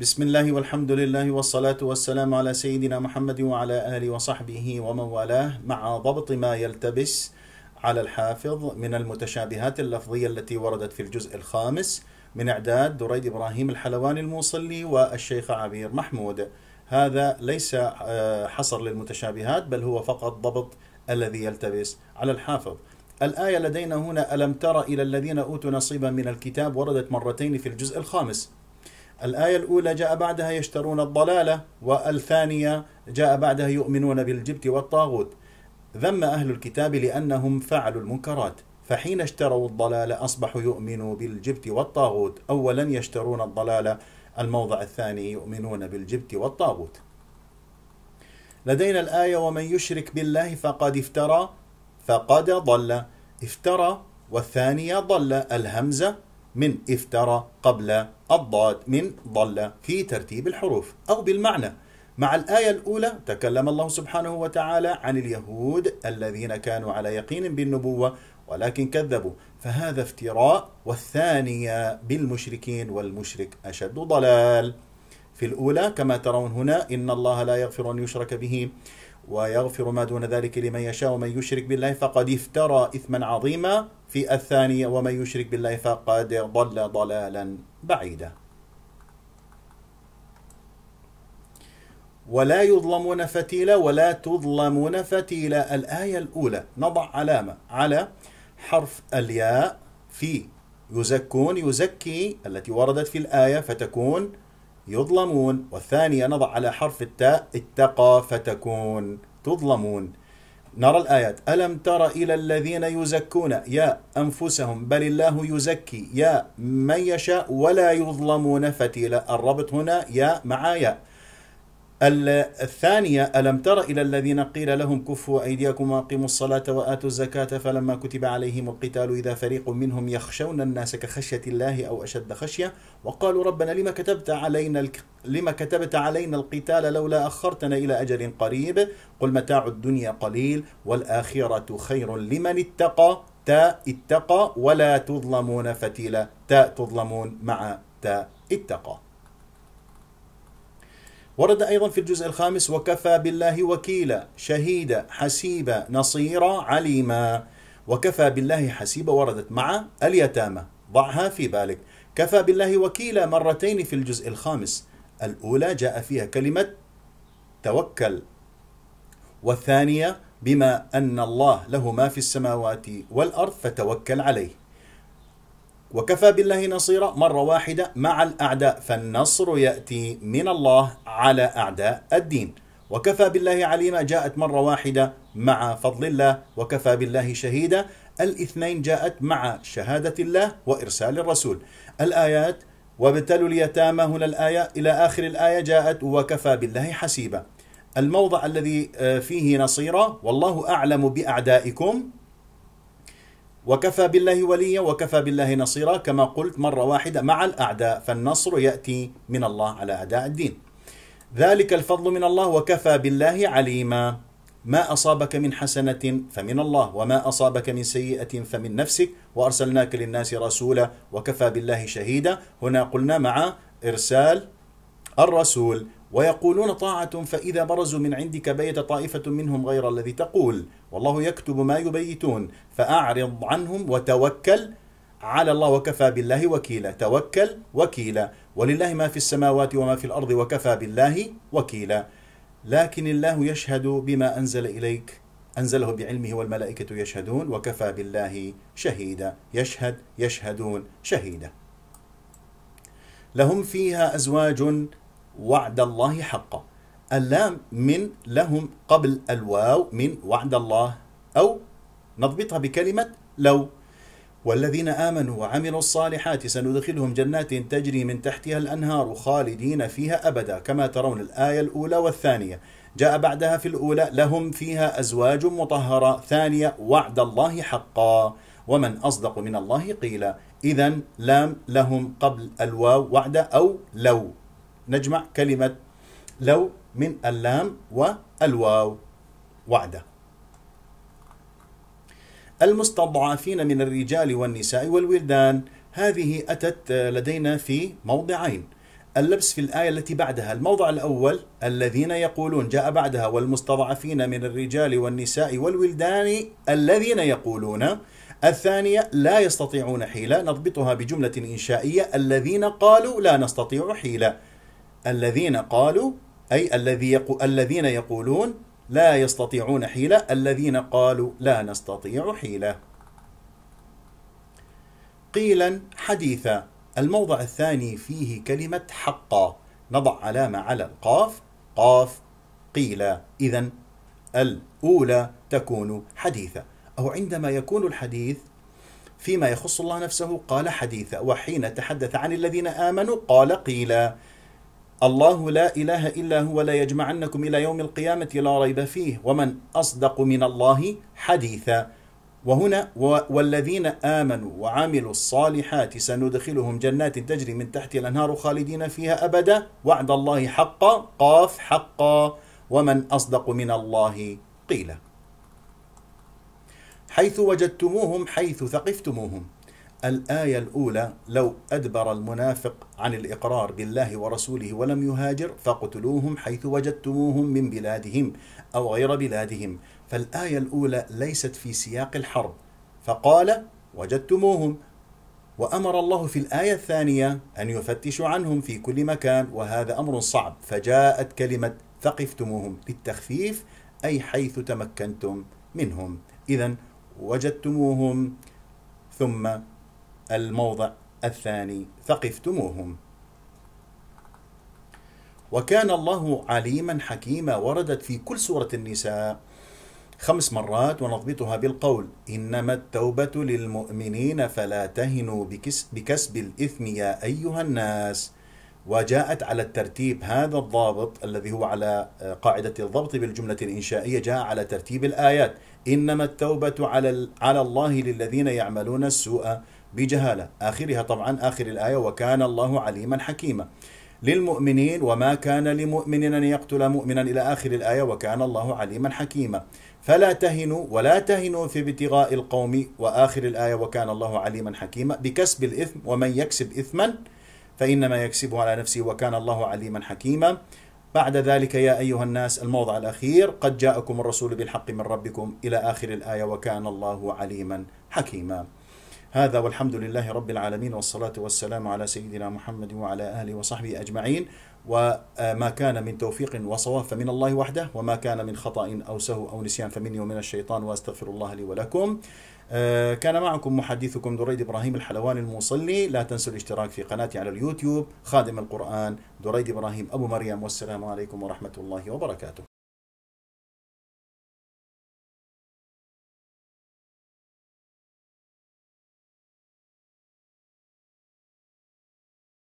بسم الله والحمد لله والصلاة والسلام على سيدنا محمد وعلى آله وصحبه ومن والاه مع ضبط ما يلتبس على الحافظ من المتشابهات اللفظية التي وردت في الجزء الخامس من إعداد دريد إبراهيم الحلواني الموصلي والشيخ عبير محمود هذا ليس حصر للمتشابهات بل هو فقط ضبط الذي يلتبس على الحافظ الآية لدينا هنا ألم تر إلى الذين أوتوا نصيبا من الكتاب وردت مرتين في الجزء الخامس الآية الأولى جاء بعدها يشترون الضلالة والثانية جاء بعدها يؤمنون بالجبت والطاغوت ذم أهل الكتاب لأنهم فعلوا المنكرات فحين اشتروا الضلالة أصبحوا يؤمنوا بالجبت والطاغوت أولا يشترون الضلالة الموضع الثاني يؤمنون بالجبت والطاغوت لدينا الآية ومن يشرك بالله فقد افترى فقد ضل افترى والثانية ضل الهمزة من افترى قبل الضاد من ضل في ترتيب الحروف أو بالمعنى مع الآية الأولى تكلم الله سبحانه وتعالى عن اليهود الذين كانوا على يقين بالنبوة ولكن كذبوا فهذا افتراء والثانية بالمشركين والمشرك أشد ضلال في الأولى كما ترون هنا إن الله لا يغفر أن يشرك به ويغفر ما دون ذلك لمن يشاء ومن يشرك بالله فقد افترى إثما عظيما في الثانية ومن يشرك بالله فقد ضل ضلالا بعيدا ولا يظلمون فتيلا ولا تظلمون فتيلا الآية الأولى نضع علامة على حرف الياء في يزكون يزكي التي وردت في الآية فتكون يظلمون والثانية نضع على حرف التاء اتقى فتكون تظلمون نرى الآيات ألم تر إلى الذين يزكون يا أنفسهم بل الله يزكي يا من يشاء ولا يظلمون فتيلا الربط هنا يا مع يا الثانية ألم تر إلى الذين قيل لهم كفوا أيديكم وأقيموا الصلاة وآتوا الزكاة فلما كتب عليهم القتال إذا فريق منهم يخشون الناس كخشية الله أو أشد خشية وقالوا ربنا لما كتبت علينا الك... لما كتبت علينا القتال لولا أخرتنا إلى أجل قريب قل متاع الدنيا قليل والآخرة خير لمن اتقى تاء اتقى ولا تظلمون فتيلا تاء تظلمون مع تاء اتقى ورد أيضا في الجزء الخامس وكفى بالله وكيلا شهيدا حسيبا نصيرا عليما وكفى بالله حسيبا وردت مع اليتامى ضعها في بالك كفى بالله وكيلا مرتين في الجزء الخامس الأولى جاء فيها كلمة توكل والثانية بما أن الله له ما في السماوات والأرض فتوكل عليه وكفى بالله نصيرا مرة واحدة مع الأعداء فالنصر يأتي من الله على أعداء الدين وكفى بالله عليما جاءت مرة واحدة مع فضل الله وكفى بالله شهيدا الاثنين جاءت مع شهادة الله وإرسال الرسول الآيات وابتلوا اليتامى هنا الآية إلى آخر الآية جاءت وكفى بالله حسيبا الموضع الذي آه، فيه نصيرا والله أعلم بأعدائكم وكفى بالله وليا وكفى بالله نصيرا كما قلت مرة واحدة مع الأعداء فالنصر يأتي من الله على أداء الدين ذلك الفضل من الله وكفى بالله عليما ما أصابك من حسنة فمن الله وما أصابك من سيئة فمن نفسك وأرسلناك للناس رسولا وكفى بالله شهيدا هنا قلنا مع إرسال الرسول ويقولون طاعة فإذا برزوا من عندك بيت طائفة منهم غير الذي تقول والله يكتب ما يبيتون فأعرض عنهم وتوكل على الله وكفى بالله وكيلا توكل وكيلا ولله ما في السماوات وما في الأرض وكفى بالله وكيلا لكن الله يشهد بما أنزل إليك أنزله بعلمه والملائكة يشهدون وكفى بالله شهيدا يشهد يشهدون شهيدا لهم فيها أزواج وعد الله حقا اللام من لهم قبل الواو من وعد الله أو نضبطها بكلمة لو والذين آمنوا وعملوا الصالحات سندخلهم جنات تجري من تحتها الأنهار خالدين فيها أبدا كما ترون الآية الأولى والثانية جاء بعدها في الأولى لهم فيها أزواج مطهرة ثانية وعد الله حقا ومن أصدق من الله قيلا إذا لام لهم قبل الواو وعد أو لو نجمع كلمة لو من اللام والواو وعدة المستضعفين من الرجال والنساء والولدان هذه أتت لدينا في موضعين اللبس في الآية التي بعدها الموضع الأول الذين يقولون جاء بعدها والمستضعفين من الرجال والنساء والولدان الذين يقولون الثانية لا يستطيعون حيلة نضبطها بجملة إنشائية الذين قالوا لا نستطيع حيلة الذين قالوا أي الذي يقو الذين يقولون لا يستطيعون حيلة الذين قالوا لا نستطيع حيلة قيلا حديثا الموضع الثاني فيه كلمة حقا نضع علامة على القاف قاف قيل إذا الأولى تكون حديثة أو عندما يكون الحديث فيما يخص الله نفسه قال حديثا وحين تحدث عن الذين آمنوا قال قيلا الله لا إله إلا هو لا يجمعنكم إلى يوم القيامة لا ريب فيه ومن أصدق من الله حديثا وهنا والذين آمنوا وعملوا الصالحات سندخلهم جنات تجري من تحت الأنهار خالدين فيها أبدا وعد الله حقا قاف حقا ومن أصدق من الله قيلا حيث وجدتموهم حيث ثقفتموهم الآية الأولى لو أدبر المنافق عن الإقرار بالله ورسوله ولم يهاجر فاقتلوهم حيث وجدتموهم من بلادهم أو غير بلادهم فالآية الأولى ليست في سياق الحرب فقال وجدتموهم وأمر الله في الآية الثانية أن يفتشوا عنهم في كل مكان وهذا أمر صعب فجاءت كلمة ثقفتموهم للتخفيف أي حيث تمكنتم منهم إذا وجدتموهم ثم الموضع الثاني ثقفتموهم وكان الله عليما حكيما وردت في كل سورة النساء خمس مرات ونضبطها بالقول إنما التوبة للمؤمنين فلا تهنوا بكسب الإثم يا أيها الناس وجاءت على الترتيب هذا الضابط الذي هو على آه، قاعدة الضبط بالجملة الإنشائية جاء على ترتيب الآيات إنما التوبة على, على الله للذين يعملون السوء بجهالة آخرها طبعا آخر الآية وكان الله عليما حكيما للمؤمنين وما كان لمؤمن أن يقتل مؤمنا إلى آخر الآية وكان الله عليما حكيما فلا تهنوا ولا تهنوا في ابتغاء القوم وآخر الآية وكان الله عليما حكيما بكسب الإثم ومن يكسب إثما فإنما يكسبه على نفسه وكان الله عليما حكيما بعد ذلك يا أيها الناس الموضع الأخير قد جاءكم الرسول بالحق من ربكم إلى آخر الآية وكان الله عليما حكيما هذا والحمد لله رب العالمين والصلاة والسلام على سيدنا محمد وعلى آله وصحبه أجمعين وما كان من توفيق وصواب فمن الله وحده وما كان من خطأ أو سهو أو نسيان فمني ومن الشيطان وأستغفر الله لي ولكم آه، كان معكم محدثكم دريد إبراهيم الحلواني المصلي لا تنسوا الاشتراك في قناتي على اليوتيوب خادم القرآن دريد إبراهيم أبو مريم والسلام عليكم ورحمة الله وبركاته